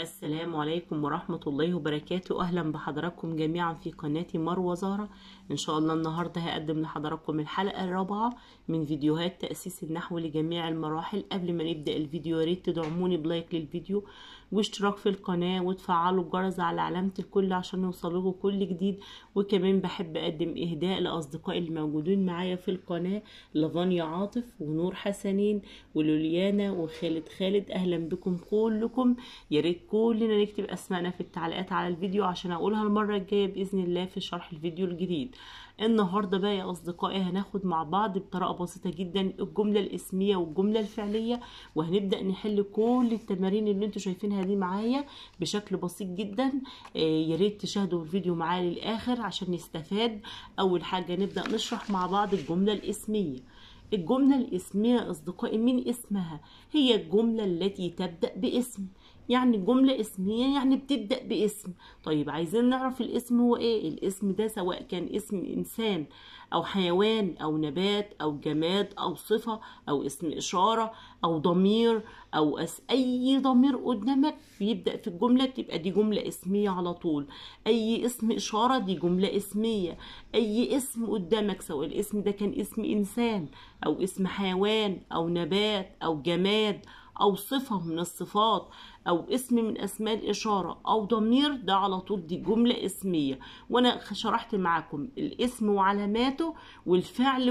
السلام عليكم ورحمة الله وبركاته أهلا بحضراتكم جميعا في قناتي مروة زهرة إن شاء الله النهاردة هقدم لحضراتكم الحلقة الرابعة من فيديوهات تأسيس النحو لجميع المراحل قبل ما نبدأ الفيديو ريت تدعموني بلايك للفيديو واشتراك في القناة وتفعلوا الجرس على علامة الكل عشان يوصلكوا كل جديد وكمان بحب اقدم اهداء لاصدقائي اللي موجودين معايا في القناة لفانيا عاطف ونور حسنين ولوليانا وخالد خالد اهلا بكم كلكم يا ريت كلنا نكتب اسمائنا في التعليقات على الفيديو عشان اقولها المرة الجاية باذن الله في شرح الفيديو الجديد النهارده بقى يا اصدقائي هناخد مع بعض بطريقه بسيطه جدا الجمله الاسميه والجمله الفعليه وهنبدا نحل كل التمارين اللي انتوا شايفينها دي معايا بشكل بسيط جدا آه، يا ريت تشاهدوا الفيديو معايا للاخر عشان نستفاد اول حاجه نبدا نشرح مع بعض الجمله الاسميه الجمله الاسميه اصدقائي من اسمها هي الجمله التي تبدا باسم يعني جملة اسمية يعني بتبدأ باسم طيب عايزين نعرف الاسم هو ايه الاسم ده سواء كان اسم انسان او حيوان او نبات او جماد او صفة او اسم اشارة او ضمير او أس اي ضمير قدامك بيبدأ في الجملة تبقى دي جملة اسمية على طول اي اسم اشارة دي جملة اسمية اي اسم قدامك سواء الاسم ده كان اسم انسان او اسم حيوان او نبات او جماد او صفه من الصفات او اسم من اسماء الاشاره او ضمير ده على طول دي جمله اسميه وانا شرحت معاكم الاسم وعلاماته والفعل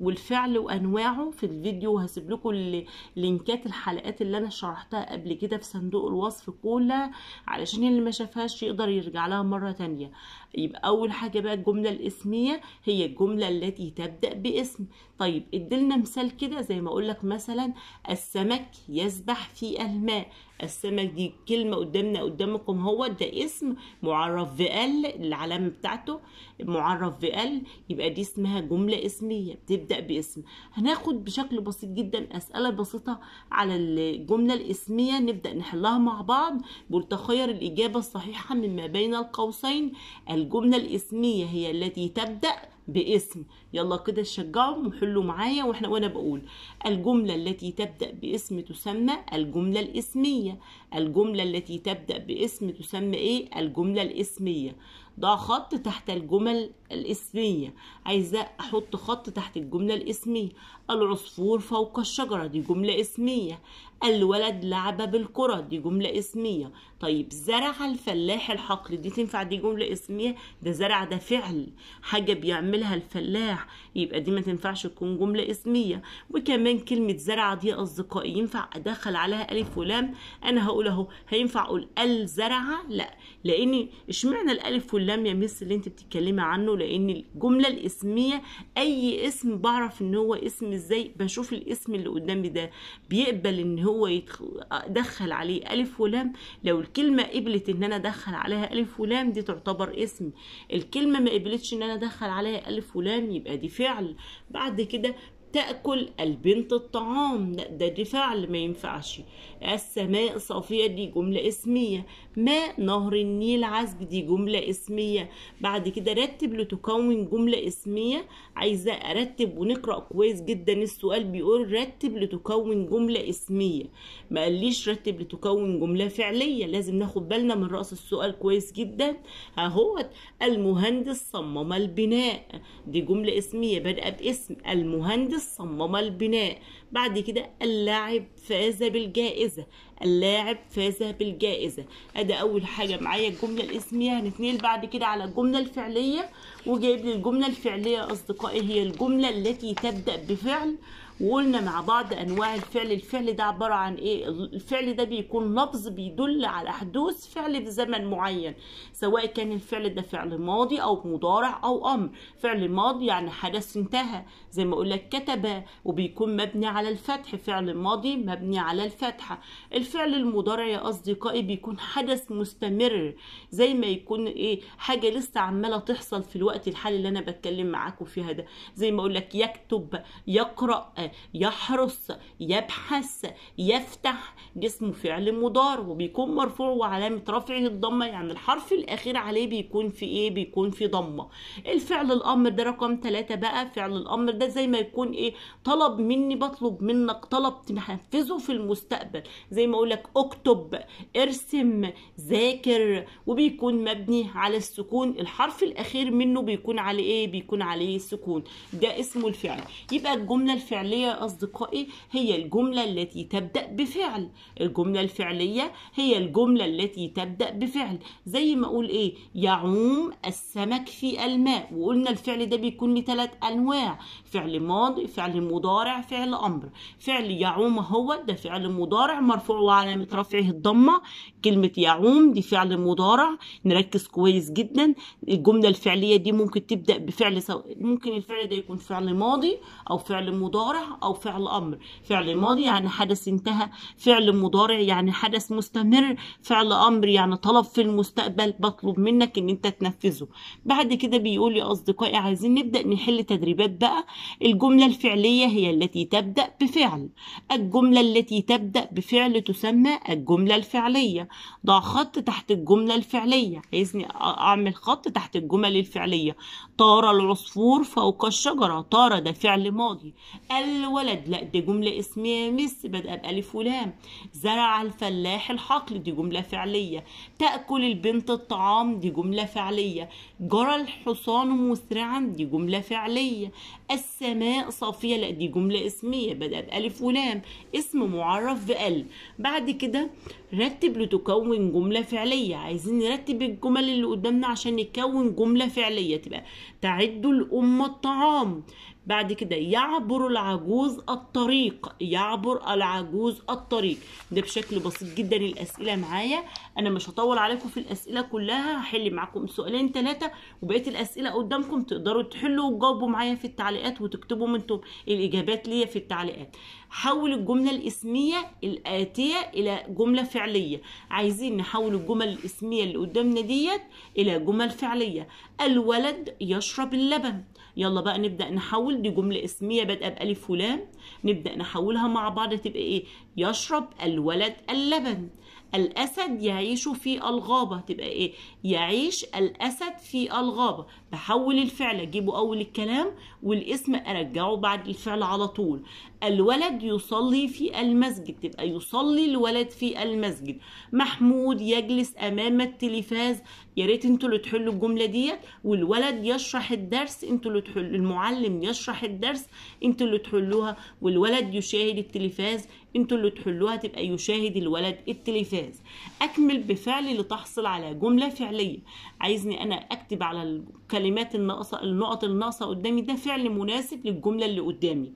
والفعل وانواعه في الفيديو وهسيب لكم لينكات الحلقات اللي انا شرحتها قبل كده في صندوق الوصف كلها علشان اللي ما شافهاش يقدر يرجع لها مره تانية يبقى اول حاجه بقى الجمله الاسميه هي الجمله التي تبدا باسم طيب ادلنا مثال كده زي ما اقول لك مثلا السمك يسبح في الماء السمك دي كلمة قدامنا قدامكم هو ده اسم معرف ال العلامة بتاعته معرف ال يبقى دي اسمها جملة اسمية بتبدأ باسم هناخد بشكل بسيط جدا أسئلة بسيطة على الجملة الاسمية نبدأ نحلها مع بعض تخير الإجابة الصحيحة مما بين القوسين الجملة الاسمية هي التي تبدأ باسم يلا كده شجعهم وحلوا معايا واحنا وانا بقول الجمله التي تبدا باسم تسمى الجمله الاسميه الجمله التي تبدا باسم تسمى ايه الجمله الاسميه ضع خط تحت الجمل الاسمية عايزة احط خط تحت الجملة الاسمية العصفور فوق الشجرة دي جملة اسمية الولد لعب بالكرة دي جملة اسمية طيب زرع الفلاح الحقل دي تنفع دي جملة اسمية ده زرع ده فعل حاجة بيعملها الفلاح يبقى دي ما تنفعش تكون جملة اسمية وكمان كلمة زرع دي أصدقائي ينفع أدخل عليها ألف ولام أنا هقول أهو هينفع أقول الزرع لا لأن اشمعنى الألف واللام لم يمس اللي انت بتتكلمي عنه لان الجمله الاسميه اي اسم بعرف ان هو اسم ازاي بشوف الاسم اللي قدامي ده بيقبل ان هو يدخل عليه الف ولام لو الكلمه قبلت ان انا ادخل عليها الف ولام دي تعتبر اسم الكلمه ما قبلتش ان انا ادخل عليها الف ولام يبقى دي فعل بعد كده تأكل البنت الطعام لا ده دي فعل ما ينفعش السماء صافية دي جملة اسمية ماء نهر النيل عذب دي جملة اسمية بعد كده رتب لتكون جملة اسمية عايزة أرتب ونقرأ كويس جدا السؤال بيقول رتب لتكون جملة اسمية ما قاليش رتب لتكون جملة فعلية لازم ناخد بالنا من رأس السؤال كويس جدا اهوت المهندس صمم البناء دي جملة اسمية بادئة باسم المهندس صمم البناء بعد كده اللاعب فاز بالجائزة اللاعب فاز بالجائزة ادي أول حاجة معايا الجملة الاسمية يعني هنتنقل بعد كده على الجملة الفعلية وجايب لي الجملة الفعلية أصدقائي هي الجملة التي تبدأ بفعل وقلنا مع بعض انواع الفعل الفعل ده عباره عن ايه الفعل ده بيكون لفظ بيدل على حدوث فعل في زمن معين سواء كان الفعل ده فعل ماضي او مضارع او امر فعل ماضي يعني حدث انتهى زي ما اقول لك كتب وبيكون مبني على الفتح فعل ماضي مبني على الفتحه الفعل المضارع يا اصدقائي بيكون حدث مستمر زي ما يكون ايه حاجه لسه عماله تحصل في الوقت الحالي اللي انا بتكلم معاكم فيها ده زي ما اقول لك يكتب يقرا يحرص يبحث يفتح جسم فعل مضارع وبيكون مرفوع وعلامه رفعه الضمه يعني الحرف الاخير عليه بيكون في ايه بيكون في ضمه الفعل الامر ده رقم ثلاثة بقى فعل الامر ده زي ما يكون ايه طلب مني بطلب منك طلب تنفذه في المستقبل زي ما اقول لك اكتب ارسم ذاكر وبيكون مبني على السكون الحرف الاخير منه بيكون على ايه بيكون عليه سكون ده اسمه الفعل يبقى الجمله الفعليه يا اصدقائي هي الجمله التي تبدا بفعل الجمله الفعليه هي الجمله التي تبدا بفعل زي ما اقول ايه يعوم السمك في الماء وقلنا الفعل ده بيكون لثلاث انواع فعل ماضي فعل مضارع فعل أمر فعل يعوم هو ده فعل مضارع مرفوع وعلامة رفعه الضمة كلمة يعوم دي فعل مضارع نركز كويس جدا الجملة الفعلية دي ممكن تبدأ بفعل سو... ممكن الفعل ده يكون فعل ماضي أو فعل مضارع أو فعل أمر فعل ماضي يعني حدث انتهى فعل مضارع يعني حدث مستمر فعل أمر يعني طلب في المستقبل بطلب منك إن أنت تنفذه بعد كده بيقول لي أصدقائي عايزين نبدأ نحل تدريبات بقى الجملة الفعلية هي التي تبدأ بفعل الجملة التي تبدأ بفعل تسمى الجملة الفعلية ضع خط تحت الجملة الفعلية عايزني أعمل خط تحت الجمل الفعلية طار العصفور فوق الشجرة طار ده فعل ماضي الولد لا دي جملة اسمها مس بدأ بألف ولام زرع الفلاح الحقل دي جملة فعلية تأكل البنت الطعام دي جملة فعلية جرى الحصان مسرعا دي جملة فعلية السماء صافية لا دي جملة اسمية بدأ بألف ولام اسم معرف بأل بعد كده رتب لتكون جملة فعلية عايزين نرتب الجمل اللي قدامنا عشان نكون جملة فعلية تبقى تعد الأمة الطعام بعد كده يعبر العجوز الطريق يعبر العجوز الطريق ده بشكل بسيط جدا الاسئله معايا انا مش هطول عليكم في الاسئله كلها هحل معاكم سؤالين ثلاثه وبقيه الاسئله قدامكم تقدروا تحلوا وتجاوبوا معايا في التعليقات وتكتبوا انتم الاجابات ليا في التعليقات حول الجمله الاسميه الاتيه الى جمله فعليه عايزين نحول الجمل الاسميه اللي قدامنا ديت الى جمل فعليه الولد يشرب اللبن يلا بقى نبدا نحول دي جمله اسميه بادئه بالف ولام نبدا نحولها مع بعض تبقى ايه يشرب الولد اللبن الأسد يعيش في الغابة تبقى إيه يعيش الأسد في الغابة بحول الفعل أجيبه أول الكلام والاسم أرجعه بعد الفعل على طول الولد يصلي في المسجد تبقى يصلي الولد في المسجد محمود يجلس أمام التلفاز يا ريت انتوا اللي تحلوا الجملة ديت والولد يشرح الدرس انتوا اللي تحلوا المعلم يشرح الدرس انتوا اللي تحلوها والولد يشاهد التلفاز انتوا اللي تحلوها تبقى يشاهد الولد التلفاز اكمل بفعل لتحصل على جمله فعليه عايزني انا اكتب على الكلمات الناقصه النقط الناقصه قدامي ده فعل مناسب للجمله اللي قدامي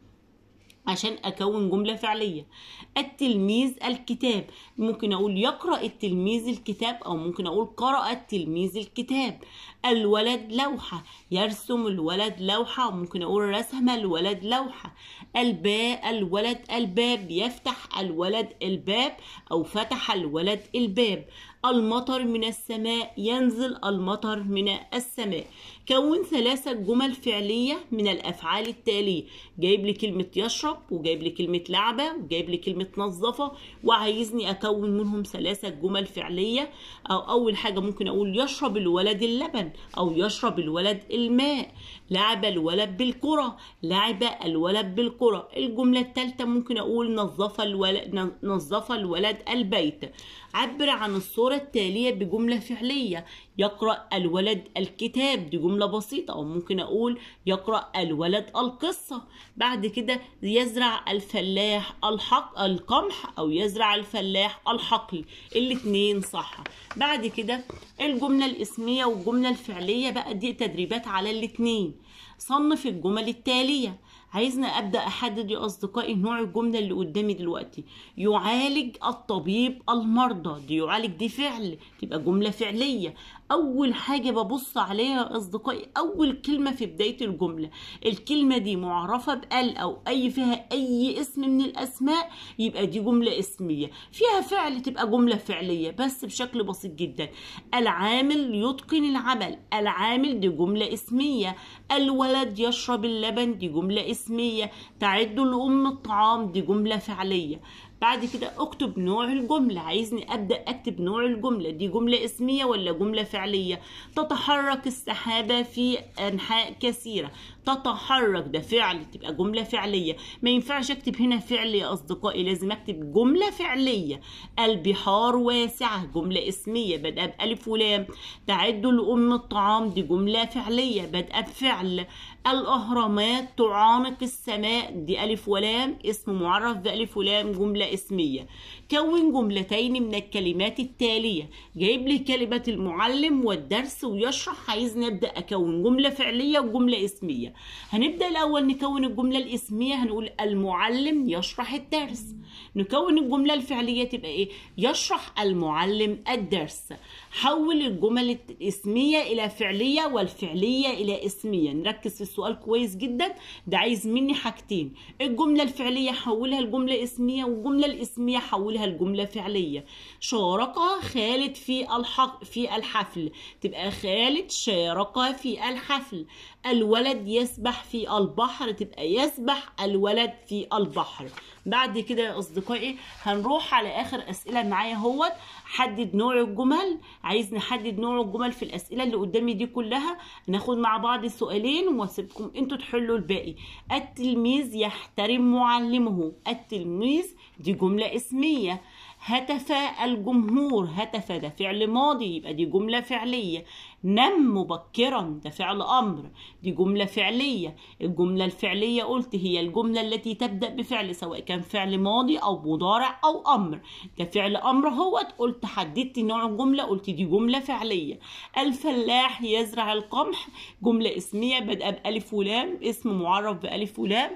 عشان اكون جمله فعليه التلميذ الكتاب ممكن اقول يقرا التلميذ الكتاب او ممكن اقول قرا التلميذ الكتاب الولد لوحه يرسم الولد لوحه ممكن اقول رسم الولد لوحه الباء الولد الباب يفتح الولد الباب او فتح الولد الباب المطر من السماء ينزل المطر من السماء كون ثلاثة جمل فعلية من الأفعال التالية جايب لي كلمة يشرب وجايب لي كلمة لعبة وجايب لي كلمة نظفة وعايزني أكون منهم ثلاثة جمل فعلية أو أول حاجة ممكن أقول يشرب الولد اللبن أو يشرب الولد الماء لعب الولد بالكرة لعب الولد بالكرة الجملة الثالثة ممكن أقول نظف الولد نظف الولد البيت عبر عن الصورة التالية بجملة فعلية يقرأ الولد الكتاب دي جملة بسيطة أو ممكن أقول يقرأ الولد القصة بعد كده يزرع الفلاح الحق القمح أو يزرع الفلاح الحقل الاتنين صح بعد كده الجملة الاسمية والجملة الفعلية بقى دي تدريبات على الاتنين صنف الجمل التالية عايزنا ابدا احدد يا اصدقائي نوع الجمله اللي قدامي دلوقتي يعالج الطبيب المرضى دي يعالج دي فعل تبقى جمله فعليه اول حاجه ببص عليها يا اصدقائي اول كلمه في بدايه الجمله الكلمه دي معرفه بال او اي فيها اي اسم من الاسماء يبقى دي جمله اسميه فيها فعل تبقى جمله فعليه بس بشكل بسيط جدا العامل يتقن العمل العامل دي جمله اسميه الولد يشرب اللبن دي جمله اسميه تعد الام الطعام دي جمله فعليه بعد كده اكتب نوع الجملة عايزني أبدأ أكتب نوع الجملة دي جملة اسمية ولا جملة فعلية تتحرك السحابة في أنحاء كثيرة تتحرك ده فعل تبقى جملة فعلية ما ينفعش أكتب هنا فعل يا أصدقائي لازم أكتب جملة فعلية البحار واسعة جملة اسمية بدأ بألف ولام تعد لأم الطعام دي جملة فعلية بدأ بفعل الأهرامات تعانق السماء دي ألف ولام اسم معرف بألف ولام جملة اسمية كون جملتين من الكلمات التالية جايب لي كلمة المعلم والدرس ويشرح عايز نبدأ أكون جملة فعلية وجملة اسمية هنبدأ الأول نكون الجملة الاسمية هنقول المعلم يشرح الدرس نكون الجملة الفعلية تبقى إيه يشرح المعلم الدرس حول الجمل الاسمية إلى فعلية والفعلية إلى اسمية نركز في السؤال كويس جدا ده عايز مني حاجتين الجمله الفعليه حولها لجمله اسميه والجمله الاسميه حولها لجمله فعليه شارك خالد في الحق في الحفل تبقى خالد شارك في الحفل الولد يسبح في البحر تبقى يسبح الولد في البحر بعد كده يا اصدقائي هنروح على اخر اسئله معايا اهوت حدد نوع الجمل عايز نحدد نوع الجمل في الاسئله اللي قدامي دي كلها ناخد مع بعض سؤالين واسيبكم انتوا تحلوا الباقي التلميذ يحترم معلمه التلميذ دي جمله اسميه هتف الجمهور هتف ده فعل ماضي يبقى دي جمله فعليه نم مبكرا ده فعل امر دي جمله فعليه الجمله الفعليه قلت هي الجمله التي تبدا بفعل سواء كان فعل ماضي او مضارع او امر ده فعل امر هو قلت حددت نوع الجمله قلت دي جمله فعليه الفلاح يزرع القمح جمله اسميه بادئه بالف ولام اسم معرف بالف ولام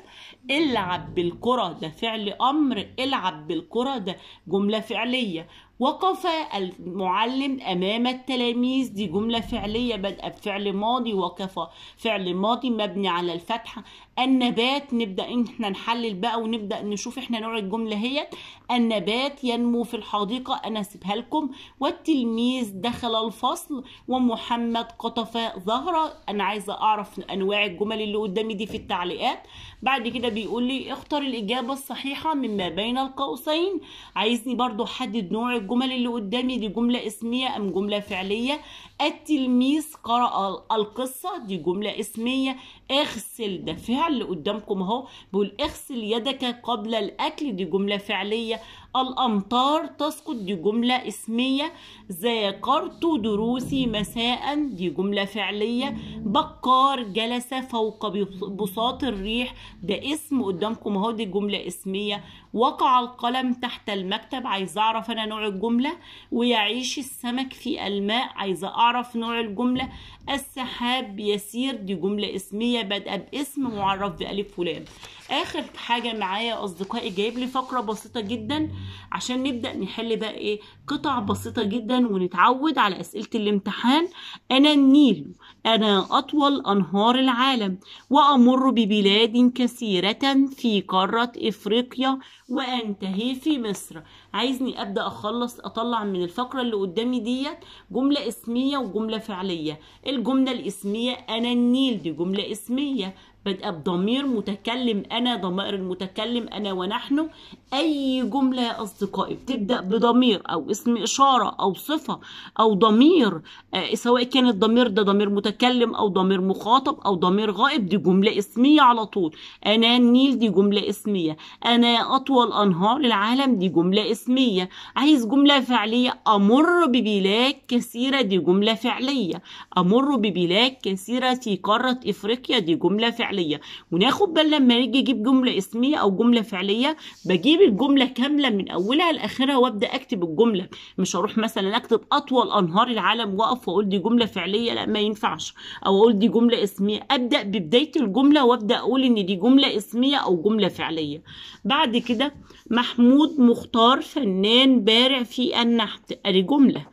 العب بالكره ده فعل امر العب بالكره ده جمله فعليه وقف المعلم أمام التلاميذ دي جملة فعلية بدأ بفعل ماضي وقف فعل ماضي مبني على الفتحة النبات نبدا احنا نحلل بقى ونبدا نشوف احنا نوع الجمله هي النبات ينمو في الحديقه انا اسيبها لكم والتلميذ دخل الفصل ومحمد قطف ظهره انا عايزه اعرف انواع الجمل اللي قدامي دي في التعليقات بعد كده بيقول لي اختر الاجابه الصحيحه مما بين القوسين عايزني برضو احدد نوع الجمل اللي قدامي دي جمله اسميه ام جمله فعليه التلميذ قرأ القصة دي جملة اسمية اغسل ده فعل قدامكم اهو بيقول اغسل يدك قبل الأكل دي جملة فعلية الأمطار تسقط دي جملة اسمية ذاكرت دروسي مساء دي جملة فعلية بكار جلس فوق بساط الريح ده اسم قدامكم اهو دي جملة اسمية وقع القلم تحت المكتب عايزة أعرف أنا نوع الجملة ويعيش السمك في الماء عايزة أعرف نوع الجملة السحاب يسير دي جملة اسمية بادئة باسم معرف بألف فلان آخر حاجة معايا أصدقائي جايب لي فقرة بسيطة جدا عشان نبدأ نحل بقى إيه قطع بسيطة جدا ونتعود على أسئلة الامتحان أنا النيل أنا أطول أنهار العالم وأمر ببلاد كثيرة في قارة إفريقيا وأنتهي في مصر عايزني ابدا اخلص اطلع من الفقره اللي قدامي ديت جمله اسميه وجمله فعليه الجمله الاسميه انا النيل دي جمله اسميه بدأ بضمير متكلم أنا ضمائر المتكلم أنا ونحن أي جملة يا أصدقائي بتبدأ بضمير أو اسم إشارة أو صفة أو ضمير آه سواء كان الضمير ده ضمير متكلم أو ضمير مخاطب أو ضمير غائب دي جملة اسمية على طول أنا النيل دي جملة اسمية أنا أطول أنهار العالم دي جملة اسمية عايز جملة فعلية أمر ببلاد كثيرة دي جملة فعلية أمر ببلاد كثيرة في قارة إفريقيا دي جملة فعلية فعليه وناخد بالنا لما نيجي اجيب جمله اسميه او جمله فعليه بجيب الجمله كامله من اولها لاخرها وابدا اكتب الجمله مش هروح مثلا اكتب اطول انهار العالم واقف واقول دي جمله فعليه لا ما ينفعش او اقول دي جمله اسميه ابدا ببدايه الجمله وابدا اقول ان دي جمله اسميه او جمله فعليه بعد كده محمود مختار فنان بارع في النحت ادي جمله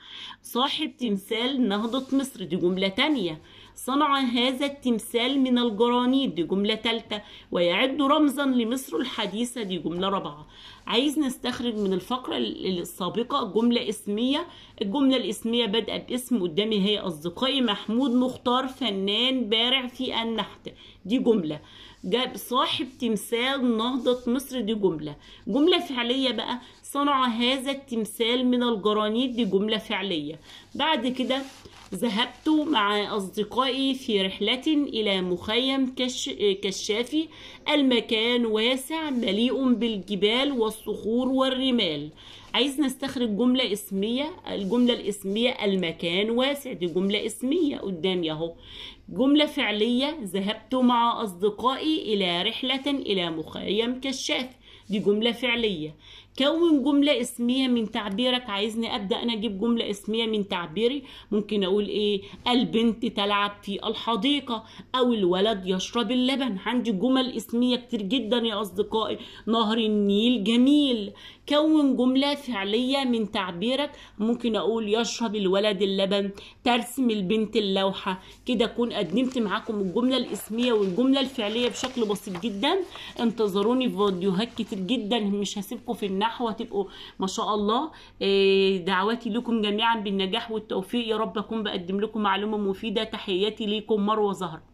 صاحب تمثال نهضة مصر دي جملة تانية صنع هذا التمثال من الجرانيت دي جملة تالتة ويعد رمزا لمصر الحديثة دي جملة رابعة عايز نستخرج من الفقرة السابقة جملة اسمية الجملة الاسمية بادئة باسم قدامي هي أصدقائي محمود مختار فنان بارع في النحت دي جملة جاب صاحب تمثال نهضة مصر دي جملة جملة فعلية بقى صنع هذا التمثال من الجرانيت دي جملة فعلية بعد كده ذهبت مع أصدقائي في رحلة إلى مخيم كش... كشافي المكان واسع مليء بالجبال والصخور والرمال عايز نستخرج جملة اسمية الجملة الاسمية المكان واسع دي جملة اسمية قدامي اهو جملة فعلية ذهبت مع أصدقائي إلى رحلة إلى مخيم كشافي دي جملة فعلية كون جملة اسمية من تعبيرك عايزني أبدأ أنا أجيب جملة اسمية من تعبيري ممكن أقول إيه البنت تلعب في الحديقة أو الولد يشرب اللبن عندي جمل اسمية كتير جدا يا أصدقائي نهر النيل جميل كون جملة فعلية من تعبيرك ممكن أقول يشرب الولد اللبن ترسم البنت اللوحة كده أكون قدمت معاكم الجملة الاسمية والجملة الفعلية بشكل بسيط جدا انتظروني في فيديوهات كتير جدا مش هسيبكم في النهاية النحو هتبقوا ما شاء الله آه، دعواتي لكم جميعا بالنجاح والتوفيق يا رب اكون بقدم لكم معلومه مفيده تحياتي ليكم مروه زهره